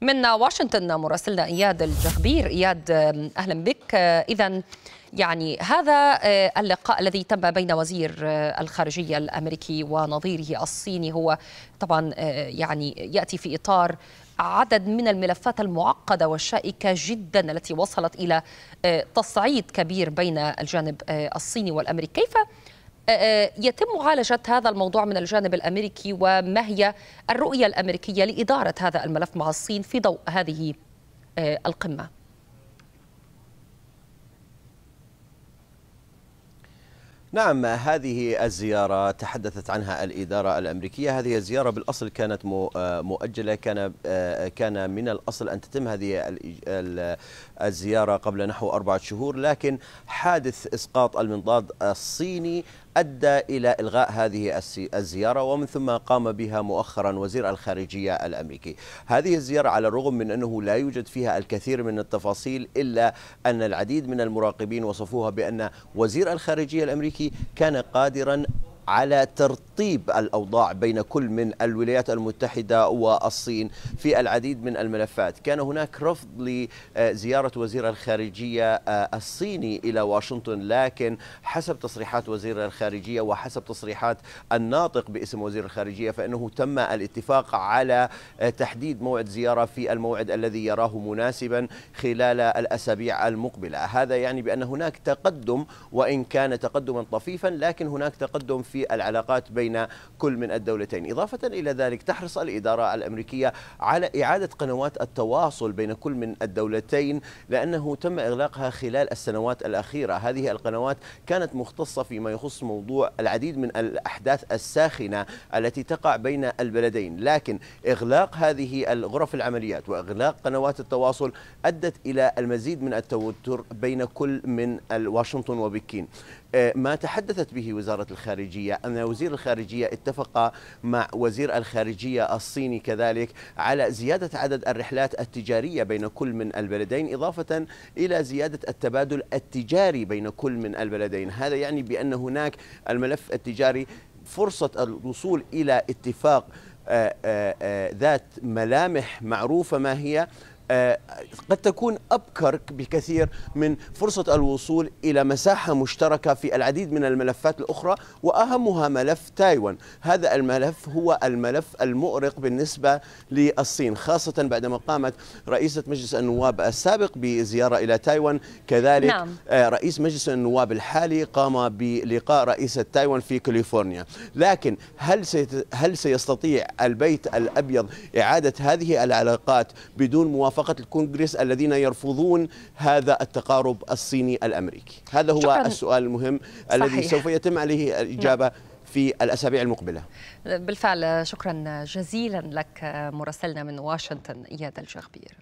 من واشنطن مراسلنا اياد الجخبير اياد آه، اهلا بك آه، اذا يعني هذا آه، اللقاء الذي تم بين وزير الخارجيه الامريكي ونظيره الصيني هو طبعا يعني ياتي في اطار عدد من الملفات المعقده والشائكه جدا التي وصلت الى تصعيد كبير بين الجانب الصيني والامريكي كيف أه، أه، يتم معالجة هذا الموضوع من الجانب الأمريكي وما هي الرؤية الأمريكية لإدارة هذا الملف مع الصين في ضوء هذه أه، القمة نعم هذه الزيارة تحدثت عنها الإدارة الأمريكية هذه الزيارة بالأصل كانت مؤجلة كان كان من الأصل أن تتم هذه الزيارة قبل نحو أربعة شهور لكن حادث إسقاط المنضاد الصيني أدى إلى إلغاء هذه الزيارة ومن ثم قام بها مؤخرا وزير الخارجية الأمريكي هذه الزيارة على الرغم من أنه لا يوجد فيها الكثير من التفاصيل إلا أن العديد من المراقبين وصفوها بأن وزير الخارجية الأمريكي كان قادرا على ترطيب الأوضاع بين كل من الولايات المتحدة والصين في العديد من الملفات كان هناك رفض لزيارة وزير الخارجية آه، الصيني إلى واشنطن لكن حسب تصريحات وزير الخارجية وحسب تصريحات الناطق باسم وزير الخارجية فإنه تم الاتفاق على آه، تحديد موعد زيارة في الموعد الذي يراه مناسبا خلال الأسابيع المقبلة هذا يعني بأن هناك تقدم وإن كان تقدما طفيفا لكن هناك تقدم في في العلاقات بين كل من الدولتين إضافة إلى ذلك تحرص الإدارة الأمريكية على إعادة قنوات التواصل بين كل من الدولتين لأنه تم إغلاقها خلال السنوات الأخيرة هذه القنوات كانت مختصة فيما يخص موضوع العديد من الأحداث الساخنة التي تقع بين البلدين لكن إغلاق هذه الغرف العمليات وإغلاق قنوات التواصل أدت إلى المزيد من التوتر بين كل من واشنطن وبكين آه، ما تحدثت به وزارة الخارجية الخارجية أن وزير الخارجية اتفق مع وزير الخارجية الصيني كذلك على زيادة عدد الرحلات التجارية بين كل من البلدين إضافة إلى زيادة التبادل التجاري بين كل من البلدين هذا يعني بأن هناك الملف التجاري فرصة الوصول إلى اتفاق آه، آه، آه، ذات ملامح معروفة ما هي آه، قد تكون أبكر بكثير من فرصة الوصول إلى مساحة مشتركة في العديد من الملفات الأخرى وأهمها ملف تايوان هذا الملف هو الملف المؤرق بالنسبة للصين خاصة بعدما قامت رئيسة مجلس النواب السابق بزيارة إلى تايوان كذلك نعم. آه، رئيس مجلس النواب الحالي قام بلقاء رئيسة تايوان في كاليفورنيا لكن هل هل سيستطيع البيت الأبيض إعادة هذه العلاقات بدون موافقة موافقة الكونغرس الذين يرفضون هذا التقارب الصيني الأمريكي هذا هو شكرا. السؤال المهم صحيح. الذي سوف يتم عليه الإجابة نعم. في الأسابيع المقبلة بالفعل شكرا جزيلا لك مراسلنا من واشنطن إياد الجغبير